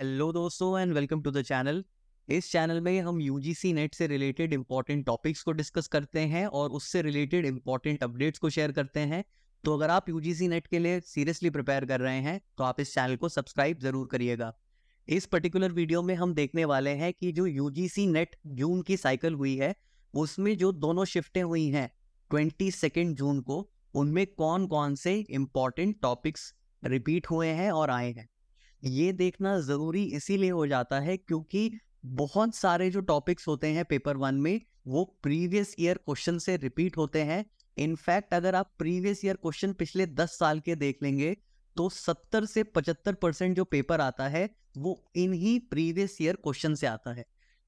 Hello दोस्तों and welcome to the channel इस channel में हम यू नेट से रिलेटेड इम्पॉर्टेंट टॉपिक्स को डिस्कस करते हैं और उससे रिलेटेड इम्पॉर्टेंट अपडेट्स को शेयर करते हैं तो अगर आप यू नेट के लिए सीरियसली प्रिपेयर कर रहे हैं तो आप इस चैनल को सब्सक्राइब जरूर करिएगा इस पर्टिकुलर वीडियो में हम देखने वाले हैं कि जो यू नेट जून की साइकिल हुई है उसमें जो दोनों शिफ्टें हुई हैं ट्वेंटी जून को उनमें कौन कौन से इम्पॉर्टेंट टॉपिक्स रिपीट हुए हैं और आए हैं ये देखना ज़रूरी इसीलिए हो जाता है क्योंकि बहुत सारे जो टॉपिक्स होते हैं पेपर वन में वो प्रीवियस ईयर क्वेश्चन से रिपीट होते हैं इनफैक्ट अगर आप प्रीवियस ईयर क्वेश्चन पिछले दस साल के देख लेंगे तो सत्तर से पचहत्तर परसेंट जो पेपर आता है वो इन्हीं प्रीवियस ईयर क्वेश्चन से आता है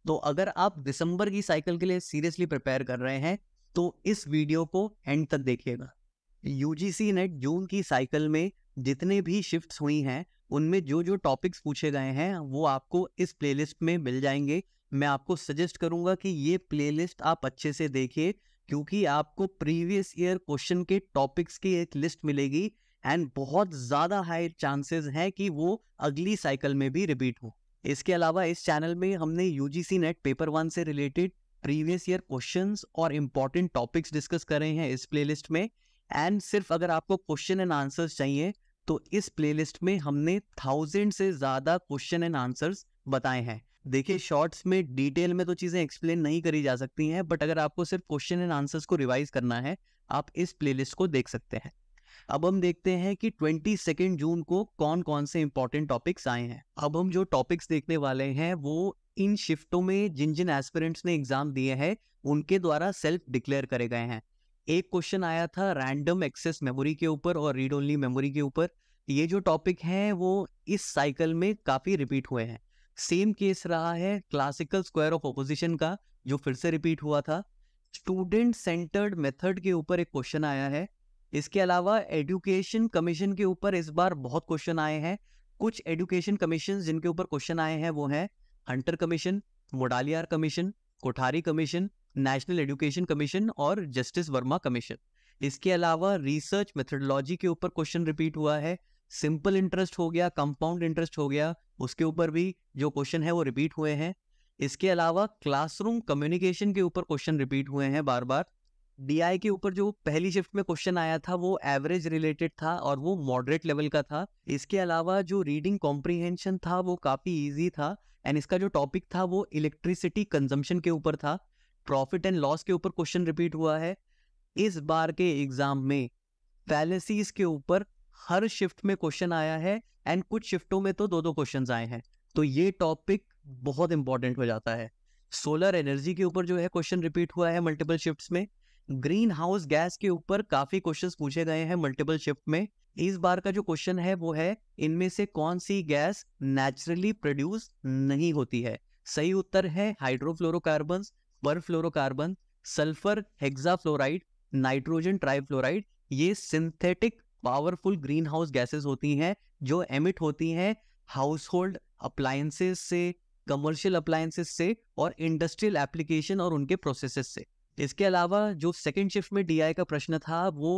तो अगर आप दिसंबर की साइकिल के लिए सीरियसली प्रिपेयर कर रहे हैं तो इस वीडियो को एंड तक देखिएगा यूजीसी नेट जून की साइकिल में जितने भी शिफ्ट्स हुई हैं उनमें जो जो टॉपिक्स पूछे गए हैं वो आपको इस प्लेलिस्ट में मिल जाएंगे मैं आपको सजेस्ट करूंगा कि ये प्लेलिस्ट आप अच्छे से देखिए क्योंकि आपको प्रीवियस ईयर क्वेश्चन के टॉपिक्स की एक लिस्ट मिलेगी एंड बहुत ज़्यादा हाई चांसेस हैं कि वो अगली साइकिल में भी रिपीट हो इसके अलावा इस चैनल में हमने यूजीसी नेट पेपर वन से रिलेटेड प्रीवियस ईयर क्वेश्चंस और इम्पॉर्टेंट टॉपिक्स डिस्कस कर रहे हैं इस प्लेलिस्ट में एंड सिर्फ अगर आपको क्वेश्चन एंड आंसर्स चाहिए तो इस प्लेलिस्ट में हमने थाउजेंड से ज़्यादा क्वेश्चन एंड आंसर्स बताए हैं देखिए शॉर्ट्स हम्म। में डिटेल में तो चीज़ें एक्सप्लेन नहीं करी जा सकती हैं बट अगर आपको सिर्फ क्वेश्चन एंड आंसर्स को रिवाइज करना है आप इस प्लेलिस्ट को देख सकते हैं अब हम देखते हैं कि ट्वेंटी सेकेंड जून को कौन कौन से इंपॉर्टेंट टॉपिक्स आए हैं अब हम जो टॉपिक्स देखने वाले हैं वो इन शिफ्टों में जिन जिन एस्पिरेंट्स ने एग्जाम दिए हैं उनके द्वारा सेल्फ डिक्लेयर करे गए हैं एक क्वेश्चन आया था रैंडम एक्सेस मेमोरी के ऊपर और रीड ओनली मेमोरी के ऊपर ये जो टॉपिक है वो इस साइकिल में काफ़ी रिपीट हुए हैं सेम केस रहा है क्लासिकल स्क्वायर ऑफ ऑपोजिशन का जो फिर से रिपीट हुआ था स्टूडेंट सेंटर्ड मेथड के ऊपर एक क्वेश्चन आया है इसके अलावा एडुकेशन कमीशन के ऊपर इस बार बहुत क्वेश्चन आए हैं कुछ एडुकेशन कमीशन जिनके ऊपर क्वेश्चन आए हैं वो हैं Hunter commission Mudaliar commission Kothari commission national education commission और जस्टिस वर्मा कमीशन इसके अलावा रिसर्च मेथडोलॉजी के ऊपर क्वेश्चन रिपीट हुआ है सिंपल इंटरेस्ट हो गया कंपाउंड इंटरेस्ट हो गया उसके ऊपर भी जो क्वेश्चन है वो रिपीट हुए हैं इसके अलावा क्लासरूम कम्युनिकेशन के ऊपर क्वेश्चन रिपीट हुए हैं बार बार डी के ऊपर जो पहली शिफ्ट में क्वेश्चन आया था वो एवरेज रिलेटेड था और वो मॉडरेट लेवल का था इसके अलावा जो रीडिंग कॉम्प्रीहेंशन था वो काफ़ी ईजी था एंड इसका जो टॉपिक था वो इलेक्ट्रिसिटी कंजम्पशन के ऊपर था प्रॉफिट एंड लॉस के ऊपर क्वेश्चन रिपीट हुआ है इस बार के एग्जाम में फैलेसीज के ऊपर हर शिफ्ट में क्वेश्चन आया है एंड कुछ शिफ्टों में तो दो दो क्वेश्चन आए हैं तो ये टॉपिक बहुत इंपॉर्टेंट हो जाता है सोलर एनर्जी के ऊपर जो है क्वेश्चन रिपीट हुआ है मल्टीपल शिफ्ट में ग्रीन हाउस गैस के ऊपर काफी क्वेश्चन पूछे गए हैं मल्टीपल शिफ्ट में इस बार का जो क्वेश्चन है वो है इनमें से कौन सी गैस नेचुरली प्रोड्यूस नहीं होती है सही उत्तर है hydrofluorocarbon perfluorocarbon sulphur hexafluoride nitrogen trifluoride ये synthetic powerful greenhouse gases होती हैं जो एमिट होती हैं हाउस होल्ड अप्लायंसेस से कमर्शियल अप्लायंसेस से और इंडस्ट्रियल एप्लीकेशन और उनके प्रोसेसेस से इसके अलावा जो सेकेंड शिफ्ट में डी का प्रश्न था वो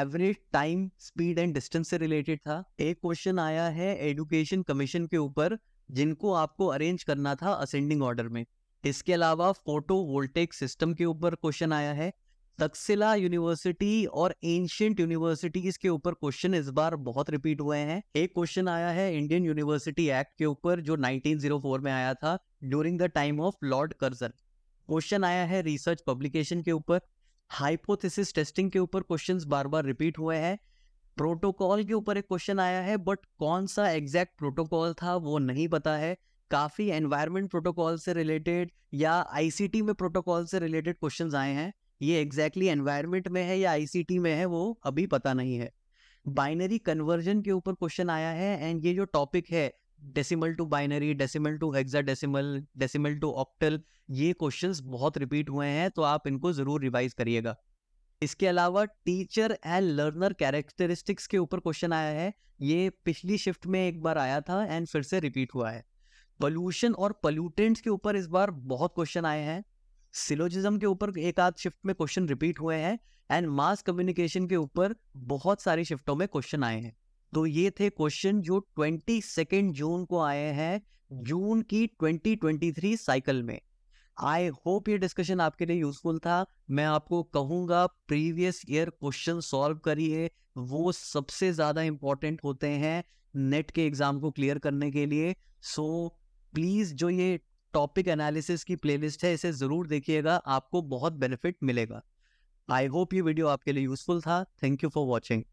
average time speed and distance से रिलेटेड था एक क्वेश्चन आया है एडुकेशन कमीशन के ऊपर जिनको आपको अरेंज करना था असेंडिंग ऑर्डर में इसके अलावा फोटो वोल्टेक सिस्टम के ऊपर क्वेश्चन आया है तक्सिला यूनिवर्सिटी और एंशियंट यूनिवर्सिटीज के ऊपर क्वेश्चन इस बार बहुत रिपीट हुए हैं एक क्वेश्चन आया है इंडियन यूनिवर्सिटी एक्ट के ऊपर जो 1904 में आया था during the time of Lord Curzon question आया है रिसर्च पब्लिकेशन के ऊपर हाइपोथेसिस टेस्टिंग के ऊपर क्वेश्चंस बार बार रिपीट हुए हैं प्रोटोकॉल के ऊपर एक क्वेश्चन आया है बट कौन सा एग्जैक्ट प्रोटोकॉल था वो नहीं पता है काफ़ी एनवायरमेंट प्रोटोकॉल से रिलेटेड या आईसीटी में प्रोटोकॉल से रिलेटेड क्वेश्चंस आए हैं ये एग्जैक्टली exactly एनवायरमेंट में है या आईसीटी में है वो अभी पता नहीं है बाइनरी कन्वर्जन के ऊपर क्वेश्चन आया है एंड ये जो टॉपिक है decimal to binary decimal to hexadecimal decimal to octal ये क्वेश्चन बहुत रिपीट हुए हैं तो आप इनको ज़रूर रिवाइज करिएगा इसके अलावा टीचर एंड लर्नर कैरेक्टरिस्टिक्स के ऊपर क्वेश्चन आया है ये पिछली शिफ्ट में एक बार आया था एंड फिर से रिपीट हुआ है पोल्यूशन और पोल्यूटेंट्स के ऊपर इस बार बहुत क्वेश्चन आए हैं सिलोजिज्म के ऊपर एक आध शिफ्ट में क्वेश्चन रिपीट हुए हैं एंड मास कम्युनिकेशन के ऊपर बहुत सारी शिफ्टों में क्वेश्चन आए हैं तो ये थे क्वेश्चन जो ट्वेंटी सेकेंड जून को आए हैं जून की ट्वेंटी ट्वेंटी थ्री साइकिल में आई होप ये डिस्कशन आपके लिए यूजफुल था मैं आपको कहूंगा प्रीवियस ईयर क्वेश्चन सॉल्व करिए वो सबसे ज्यादा इंपॉर्टेंट होते हैं नेट के एग्जाम को क्लियर करने के लिए सो so, प्लीज़ जो ये टॉपिक एनालिसिस की प्लेलिस्ट है इसे ज़रूर देखिएगा आपको बहुत बेनिफिट मिलेगा आई होप ये वीडियो आपके लिए यूज़फुल था थैंक यू फॉर वॉचिंग